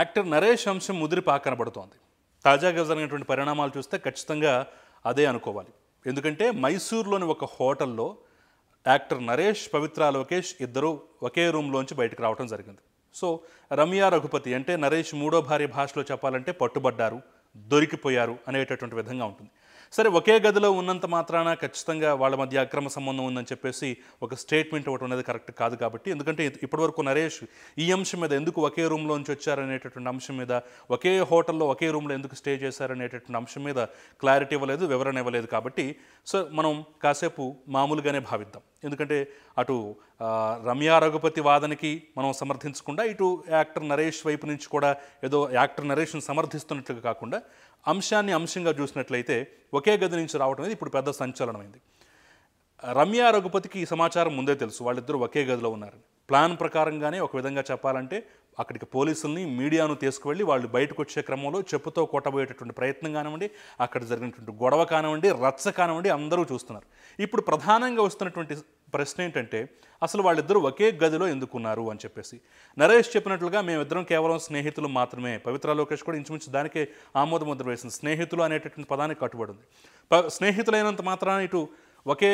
actor Naresh అంశం ముదిరి కనబడుతోంది తాజాగా జరిగినటువంటి పరిణామాలు చూస్తే ఖచ్చితంగా అదే అనుకోవాలి ఎందుకంటే మైసూర్లోని ఒక హోటల్లో యాక్టర్ నరేష్ పవిత్ర లోకేష్ ఇద్దరూ ఒకే రూమ్లోంచి బయటకు రావడం జరిగింది సో రమ్య రఘుపతి అంటే నరేష్ మూడో భార్య భాషలో చెప్పాలంటే పట్టుబడ్డారు దొరికిపోయారు అనేటటువంటి విధంగా ఉంటుంది సరే ఒకే గదిలో ఉన్నంత మాత్రాన ఖచ్చితంగా వాళ్ళ మధ్య అక్రమ సంబంధం ఉందని చెప్పేసి ఒక స్టేట్మెంట్ ఒకటి అనేది కరెక్ట్ కాదు కాబట్టి ఎందుకంటే ఇప్పటివరకు నరేష్ ఈ అంశం మీద ఎందుకు ఒకే రూమ్లో నుంచి వచ్చారనేటటువంటి అంశం మీద ఒకే హోటల్లో ఒకే రూమ్లో ఎందుకు స్టే చేశారనేటటువంటి అంశం మీద క్లారిటీ ఇవ్వలేదు వివరణ ఇవ్వలేదు కాబట్టి సో మనం కాసేపు మామూలుగానే భావిద్దాం ఎందుకంటే అటు రమ్య రఘుపతి వాదనకి మనం సమర్థించకుండా ఇటు యాక్టర్ నరేష్ వైపు నుంచి కూడా ఏదో యాక్టర్ నరేష్ను సమర్థిస్తున్నట్లుగా కాకుండా అంశాన్ని అంశంగా చూసినట్లయితే ఒకే గది నుంచి రావడం అనేది ఇప్పుడు పెద్ద సంచలనమైంది రమ్య రఘుపతికి ఈ సమాచారం ముందే తెలుసు వాళ్ళిద్దరూ ఒకే గదిలో ఉన్నారు ప్లాన్ ప్రకారంగానే ఒక విధంగా చెప్పాలంటే అక్కడికి పోలీసుల్ని మీడియాను తీసుకువెళ్ళి వాళ్ళు బయటకు వచ్చే క్రమంలో చెప్పుతో కొట్టబోయేటటువంటి ప్రయత్నం కానివ్వండి అక్కడ జరిగినటువంటి గొడవ కానివ్వండి రచ్చ కానివ్వండి అందరూ చూస్తున్నారు ఇప్పుడు ప్రధానంగా వస్తున్నటువంటి ప్రశ్న ఏంటంటే అసలు వాళ్ళిద్దరూ ఒకే గదిలో ఎందుకున్నారు అని చెప్పేసి నరేష్ చెప్పినట్లుగా మేమిద్దరం కేవలం స్నేహితులు మాత్రమే పవిత్ర లోకేష్ కూడా ఇంచుమించు దానికే ముద్ర వేసింది స్నేహితులు అనేటటువంటి పదానికి కట్టుబడింది స్నేహితులైనంత మాత్రాన ఇటు ఒకే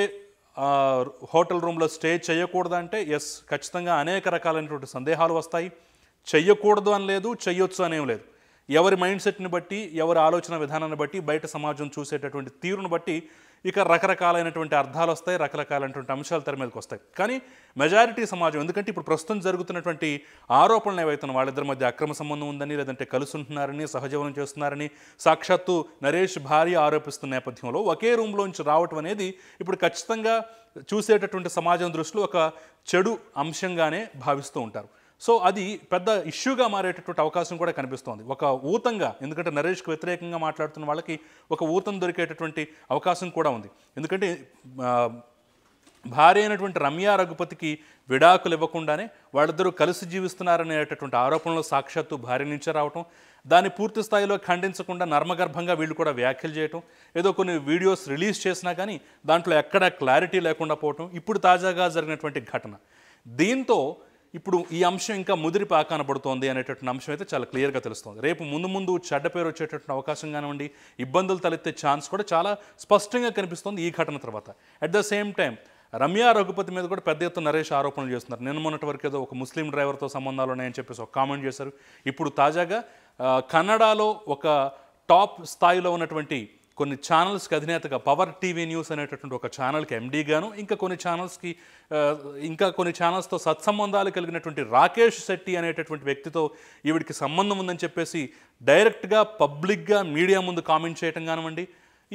హోటల్ రూమ్లో స్టే చేయకూడదంటే ఎస్ ఖచ్చితంగా అనేక రకాలైనటువంటి సందేహాలు వస్తాయి చెయ్యకూడదు అని లేదు చెయ్యొచ్చు అనేం లేదు ఎవరి మైండ్ సెట్ని బట్టి ఎవరి ఆలోచన విధానాన్ని బట్టి బయట సమాజం చూసేటటువంటి తీరును బట్టి ఇక రకరకాలైనటువంటి అర్థాలు వస్తాయి రకరకాలైనటువంటి అంశాలు తెర మీదకి వస్తాయి కానీ మెజారిటీ సమాజం ఎందుకంటే ఇప్పుడు ప్రస్తుతం జరుగుతున్నటువంటి ఆరోపణలు ఏవైతున్నాయి వాళ్ళిద్దరి మధ్య అక్రమ సంబంధం ఉందని లేదంటే కలుసుంటున్నారని సహజీవనం చేస్తున్నారని సాక్షాత్తు నరేష్ భార్య ఆరోపిస్తున్న నేపథ్యంలో ఒకే రూమ్లోంచి రావటం అనేది ఇప్పుడు ఖచ్చితంగా చూసేటటువంటి సమాజం దృష్టిలో ఒక చెడు అంశంగానే భావిస్తూ ఉంటారు సో అది పెద్ద ఇష్యూగా మారేటటువంటి అవకాశం కూడా కనిపిస్తోంది ఒక ఊతంగా ఎందుకంటే నరేష్కు వ్యతిరేకంగా మాట్లాడుతున్న వాళ్ళకి ఒక ఊతం దొరికేటటువంటి అవకాశం కూడా ఉంది ఎందుకంటే భార్య అయినటువంటి రమ్య రఘుపతికి విడాకులు ఇవ్వకుండానే వాళ్ళిద్దరూ కలిసి జీవిస్తున్నారనేటటువంటి ఆరోపణలు సాక్షాత్తు భార్య నుంచే రావటం దాన్ని పూర్తి స్థాయిలో ఖండించకుండా నర్మగర్భంగా వీళ్ళు కూడా వ్యాఖ్యలు చేయటం ఏదో కొన్ని వీడియోస్ రిలీజ్ చేసినా కానీ దాంట్లో ఎక్కడ క్లారిటీ లేకుండా పోవటం ఇప్పుడు తాజాగా జరిగినటువంటి ఘటన దీంతో ఇప్పుడు ఈ అంశం ఇంకా ముదిరిపా కనబడుతోంది అనేటటువంటి అంశం అయితే చాలా క్లియర్గా తెలుస్తుంది రేపు ముందు ముందు చెడ్డ పేరు వచ్చేటటువంటి అవకాశం కానివ్వండి ఇబ్బందులు తలెత్తే ఛాన్స్ కూడా చాలా స్పష్టంగా కనిపిస్తుంది ఈ ఘటన తర్వాత at the same time Ramya Raghupathi మీద కూడా పెద్ద ఎత్తున నరేష్ ఆరోపణలు చేస్తున్నారు నిన్న మొన్నటి వరకు ఏదో ఒక ముస్లిం డ్రైవర్తో సంబంధాలు ఉన్నాయని చెప్పేసి ఒక కామెంట్ చేశారు ఇప్పుడు తాజాగా కన్నడలో ఒక టాప్ స్థాయిలో ఉన్నటువంటి కొన్ని ఛానల్స్కి అధినేతగా పవర్ టీవీ న్యూస్ అనేటటువంటి ఒక ఛానల్కి ఎండీగాను ఇంకా కొన్ని ఛానల్స్కి ఇంకా కొన్ని ఛానల్స్తో సత్సంబంధాలు కలిగినటువంటి రాకేష్ శెట్టి అనేటటువంటి వ్యక్తితో ఈవిడికి సంబంధం ఉందని చెప్పేసి డైరెక్ట్గా పబ్లిక్గా మీడియా ముందు కామెంట్ చేయటం కానివ్వండి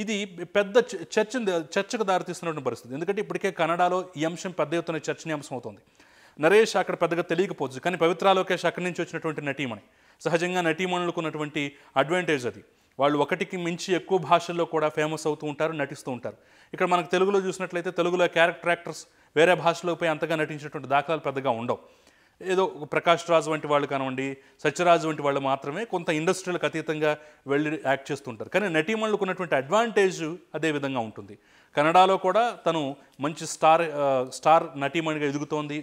ఇది పెద్ద చర్చ చర్చకు దారితీస్తున్నటువంటి పరిస్థితి ఎందుకంటే ఇప్పటికే కన్నడలో ఈ అంశం పెద్ద ఎత్తున చర్చనీయాంశం అవుతుంది నరేష్ అక్కడ పెద్దగా తెలియకపోవచ్చు కానీ పవిత్రాలోకేష్ అక్కడి నుంచి వచ్చినటువంటి నటీమణి సహజంగా నటీమణులకు ఉన్నటువంటి అడ్వాంటేజ్ అది వాళ్ళు ఒకటికి మించి ఎక్కువ భాషల్లో కూడా ఫేమస్ అవుతూ ఉంటారు నటిస్తూ ఉంటారు ఇక్కడ మనకు తెలుగులో చూసినట్లయితే తెలుగులో క్యారెక్టర్ యాక్టర్స్ వేరే భాషలోపై అంతగా నటించినటువంటి దాఖలాలు పెద్దగా ఉండవు ఏదో ప్రకాష్ రాజు వంటి వాళ్ళు కానివ్వండి సత్యరాజు వంటి వాళ్ళు మాత్రమే కొంత ఇండస్ట్రీలకు అతీతంగా వెళ్ళి యాక్ట్ చేస్తుంటారు కానీ నటీమణులకు ఉన్నటువంటి అడ్వాంటేజ్ అదే విధంగా ఉంటుంది కన్నడలో కూడా తను మంచి స్టార్ స్టార్ నటీమణిగా ఎదుగుతోంది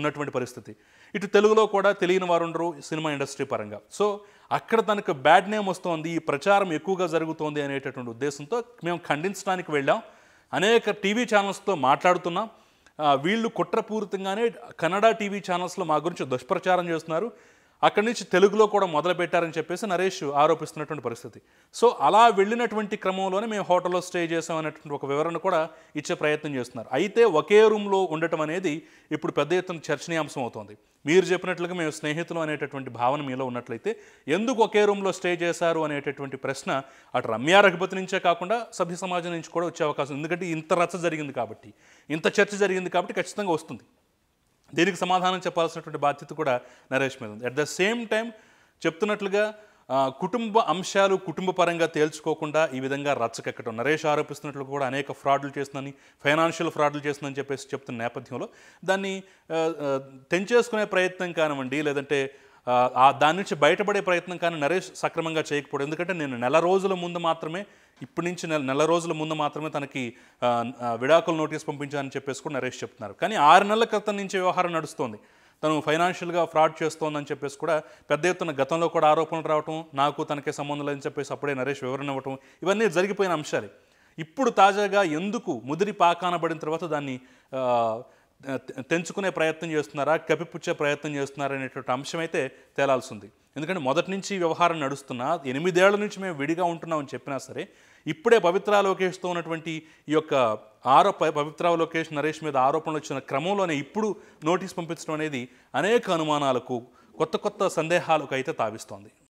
ఉన్నటువంటి పరిస్థితి ఇటు తెలుగులో కూడా తెలియని వారు ఉండరు సినిమా ఇండస్ట్రీ పరంగా సో అక్కడ తనకు బ్యాడ్ నేమ్ వస్తోంది ఈ ప్రచారం ఎక్కువగా జరుగుతోంది అనేటటువంటి ఉద్దేశంతో మేము ఖండించడానికి వెళ్ళాం అనేక టీవీ ఛానల్స్తో మాట్లాడుతున్నాం వీళ్ళు కుట్రపూరితంగానే కన్నడ టీవీ ఛానల్స్లో మా గురించి దుష్ప్రచారం చేస్తున్నారు అక్కడి నుంచి తెలుగులో కూడా మొదలు పెట్టారని చెప్పేసి నరేష్ ఆరోపిస్తున్నటువంటి పరిస్థితి సో అలా వెళ్ళినటువంటి క్రమంలోనే మేము హోటల్లో స్టే చేసాం అనేటువంటి ఒక వివరణ కూడా ఇచ్చే ప్రయత్నం చేస్తున్నారు అయితే ఒకే రూమ్లో ఉండటం అనేది ఇప్పుడు పెద్ద ఎత్తున చర్చనీయాంశం అవుతోంది మీరు చెప్పినట్లుగా మేము స్నేహితులు అనేటటువంటి భావన మీలో ఉన్నట్లయితే ఎందుకు ఒకే రూమ్లో స్టే చేశారు అనేటటువంటి ప్రశ్న అటు రమ్య రఘుపతి నుంచే కాకుండా సభ్య సమాజం నుంచి కూడా వచ్చే అవకాశం ఎందుకంటే ఇంత రచ జరిగింది కాబట్టి ఇంత చర్చ జరిగింది కాబట్టి ఖచ్చితంగా వస్తుంది దీనికి సమాధానం చెప్పాల్సినటువంటి బాధ్యత కూడా నరేష్ మీద ఉంది అట్ ద సేమ్ టైం చెప్తున్నట్లుగా కుటుంబ అంశాలు కుటుంబ పరంగా తేల్చుకోకుండా ఈ విధంగా రచ్చకెక్కడం నరేష్ ఆరోపిస్తున్నట్లు కూడా అనేక ఫ్రాడ్లు చేస్తుందని ఫైనాన్షియల్ ఫ్రాడ్లు చేస్తుందని చెప్పేసి చెప్తున్న నేపథ్యంలో దాన్ని తెంచేసుకునే ప్రయత్నం కానివ్వండి లేదంటే ఆ దాని నుంచి బయటపడే ప్రయత్నం కానీ నరేష్ సక్రమంగా చేయకపోవడం ఎందుకంటే నేను నెల రోజుల ముందు మాత్రమే ఇప్పటి నుంచి నెల నెల రోజుల ముందు మాత్రమే తనకి విడాకుల నోటీస్ పంపించాలని చెప్పేసి కూడా నరేష్ చెప్తున్నారు కానీ ఆరు నెలల క్రితం నుంచి వ్యవహారం నడుస్తోంది తను ఫైనాన్షియల్గా ఫ్రాడ్ చేస్తోందని చెప్పేసి కూడా పెద్ద ఎత్తున గతంలో కూడా ఆరోపణలు రావటం నాకు తనకే సంబంధం లేదని చెప్పేసి అప్పుడే నరేష్ వివరణ ఇవ్వటం ఇవన్నీ జరిగిపోయిన అంశాలే ఇప్పుడు తాజాగా ఎందుకు ముదిరి పాకానబడిన తర్వాత దాన్ని తెంచుకునే ప్రయత్నం చేస్తున్నారా కప్పిపుచ్చే ప్రయత్నం చేస్తున్నారా అనేటువంటి అంశం అయితే తేలాల్సి ఉంది ఎందుకంటే మొదటి నుంచి వ్యవహారం నడుస్తున్నా ఎనిమిదేళ్ల నుంచి మేము విడిగా ఉంటున్నామని చెప్పినా సరే ఇప్పుడే పవిత్ర లోకేష్తో ఉన్నటువంటి ఈ యొక్క ఆరోప పవిత్ర లోకేష్ నరేష్ మీద ఆరోపణలు వచ్చిన క్రమంలోనే ఇప్పుడు నోటీస్ పంపించడం అనేది అనేక అనుమానాలకు కొత్త కొత్త సందేహాలకు అయితే తావిస్తోంది